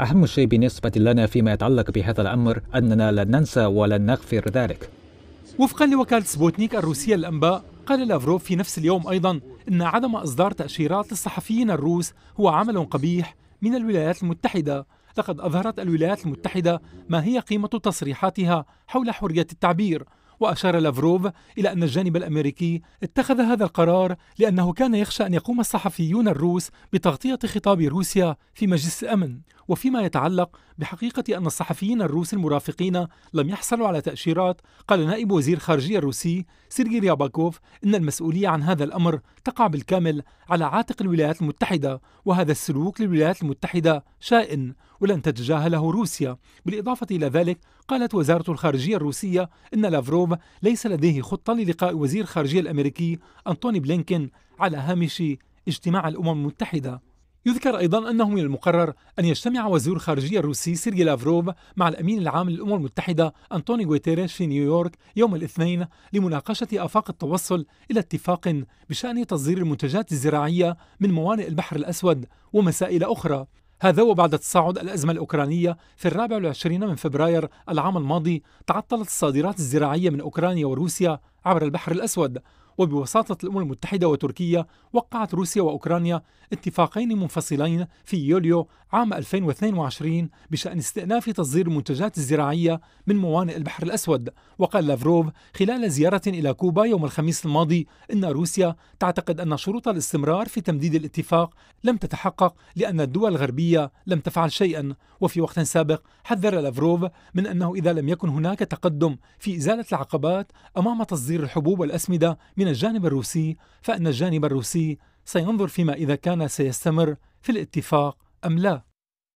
أهم شيء بالنسبة لنا فيما يتعلق بهذا الأمر أننا لن ننسى ولن نغفر ذلك وفقا لوكالة سبوتنيك الروسية للأنباء قال لافروف في نفس اليوم أيضا أن عدم إصدار تأشيرات للصحفيين الروس هو عمل قبيح من الولايات المتحدة لقد أظهرت الولايات المتحدة ما هي قيمة تصريحاتها حول حرية التعبير وأشار لافروف إلى أن الجانب الأمريكي اتخذ هذا القرار لأنه كان يخشى أن يقوم الصحفيون الروس بتغطية خطاب روسيا في مجلس الأمن وفيما يتعلق بحقيقة أن الصحفيين الروس المرافقين لم يحصلوا على تأشيرات قال نائب وزير خارجية الروسي سيرجي رياباكوف إن المسؤولية عن هذا الأمر تقع بالكامل على عاتق الولايات المتحدة وهذا السلوك للولايات المتحدة شائن ولن تتجاهله روسيا بالإضافة إلى ذلك قالت وزارة الخارجية الروسية إن لافروف ليس لديه خطة للقاء وزير الخارجية الأمريكي أنتوني بلينكين على هامش اجتماع الأمم المتحدة يذكر أيضا أنه من المقرر أن يجتمع وزير الخارجية الروسي سيرجي لافروف مع الأمين العام للأمم المتحدة أنطوني غويتيريش في نيويورك يوم الاثنين لمناقشة آفاق التوصل إلى اتفاق بشأن تصدير المنتجات الزراعية من موانئ البحر الأسود ومسائل أخرى هذا وبعد تصاعد الأزمة الأوكرانية في الرابع والعشرين من فبراير العام الماضي تعطلت الصادرات الزراعية من أوكرانيا وروسيا عبر البحر الأسود وبوساطة الأمم المتحدة وتركيا وقعت روسيا وأوكرانيا اتفاقين منفصلين في يوليو عام 2022 بشأن استئناف تصدير المنتجات الزراعية من موانئ البحر الأسود وقال لافروف خلال زيارة إلى كوبا يوم الخميس الماضي إن روسيا تعتقد أن شروط الاستمرار في تمديد الاتفاق لم تتحقق لأن الدول الغربية لم تفعل شيئا وفي وقت سابق حذر لافروف من أنه إذا لم يكن هناك تقدم في إزالة العقبات أمام تصدير الحبوب والأسمدة من من الجانب الروسي فان الجانب الروسي سينظر فيما اذا كان سيستمر في الاتفاق ام لا